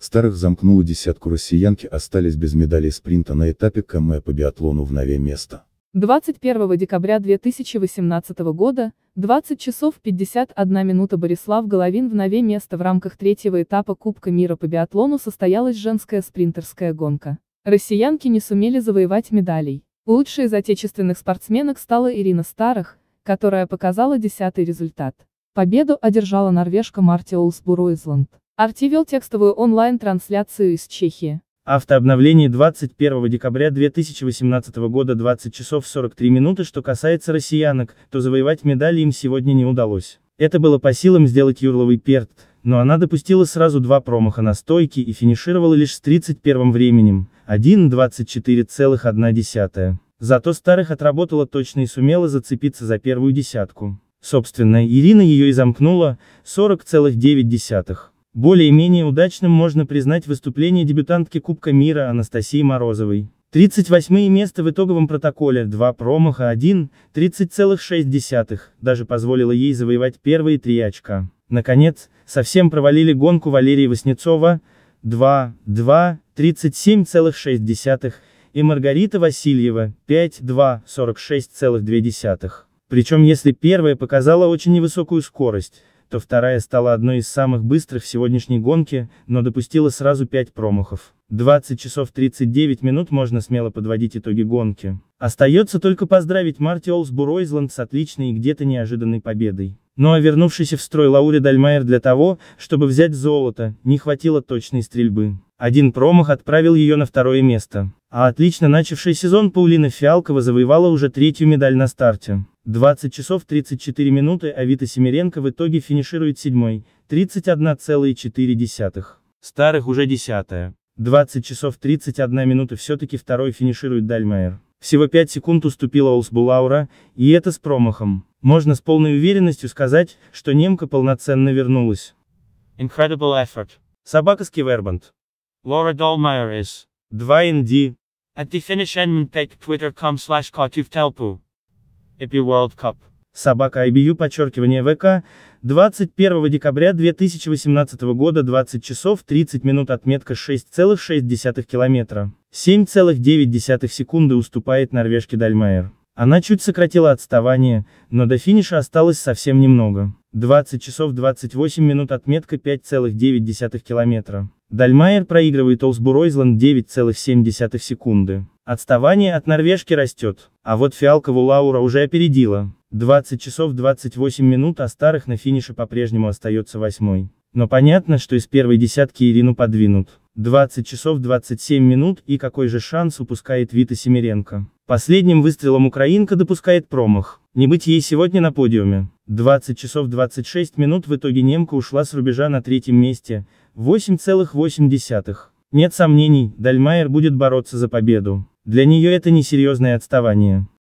Старых замкнула десятку россиянки остались без медалей спринта на этапе КМЭ по биатлону в нове место. 21 декабря 2018 года, 20 часов 51 минута Борислав Головин в Нове место в рамках третьего этапа Кубка мира по биатлону состоялась женская спринтерская гонка. Россиянки не сумели завоевать медалей. Лучшей из отечественных спортсменок стала Ирина Старых, которая показала десятый результат. Победу одержала норвежка Марти Олсбуруизланд. RT вел текстовую онлайн-трансляцию из Чехии. Автообновление 21 декабря 2018 года 20 часов 43 минуты Что касается россиянок, то завоевать медали им сегодня не удалось. Это было по силам сделать Юрловой Перт, но она допустила сразу два промаха на стойке и финишировала лишь с 31 временем, 1.24,1. Зато старых отработала точно и сумела зацепиться за первую десятку. Собственно, Ирина ее и замкнула, 40,9. Более-менее удачным можно признать выступление дебютантки Кубка мира Анастасии Морозовой. 38 место в итоговом протоколе, 2 промаха, 1, 30,6, даже позволило ей завоевать первые три очка. Наконец, совсем провалили гонку Валерия Васнецова, 2, 2, 37,6, и Маргарита Васильева, 5, 2, 46,2. Причем если первая показала очень невысокую скорость, то вторая стала одной из самых быстрых в сегодняшней гонке, но допустила сразу 5 промахов. 20 часов 39 минут можно смело подводить итоги гонки. Остается только поздравить Марти Олсбуройзланд с отличной и где-то неожиданной победой. Ну а вернувшийся в строй Лауре Дальмайер для того, чтобы взять золото, не хватило точной стрельбы. Один промах отправил ее на второе место. А отлично начавший сезон Паулина Фиалкова завоевала уже третью медаль на старте. 20 часов 34 минуты Авито Семиренко в итоге финиширует седьмой, 31,4. Старых уже десятая. 20 часов 31 минута все-таки второй финиширует Дальмайер. Всего 5 секунд уступила Олсбулаура, и это с промахом. Можно с полной уверенностью сказать, что немка полноценно вернулась. Incredible effort. Собака Скивербанд. Laura Dolmeyer is 2 ND. At the finish Edmund Peck Twitter.com slash EPI World Cup. Собака IBU подчеркивание ВК, 21 декабря 2018 года 20 часов 30 минут отметка 6,6 километра. 7,9 секунды уступает норвежке Дальмайер. Она чуть сократила отставание, но до финиша осталось совсем немного. 20 часов 28 минут отметка 5,9 километра. Дальмайер проигрывает Олсбуройзланд 9,7 секунды. Отставание от норвежки растет, а вот Фиалкову Лаура уже опередила. 20 часов 28 минут, а старых на финише по-прежнему остается восьмой. Но понятно, что из первой десятки Ирину подвинут. 20 часов 27 минут и какой же шанс упускает Вита Семеренко. Последним выстрелом украинка допускает промах. Не быть ей сегодня на подиуме. 20 часов 26 минут в итоге немка ушла с рубежа на третьем месте. 8,8. Нет сомнений, Дальмайер будет бороться за победу. Для нее это не серьезное отставание.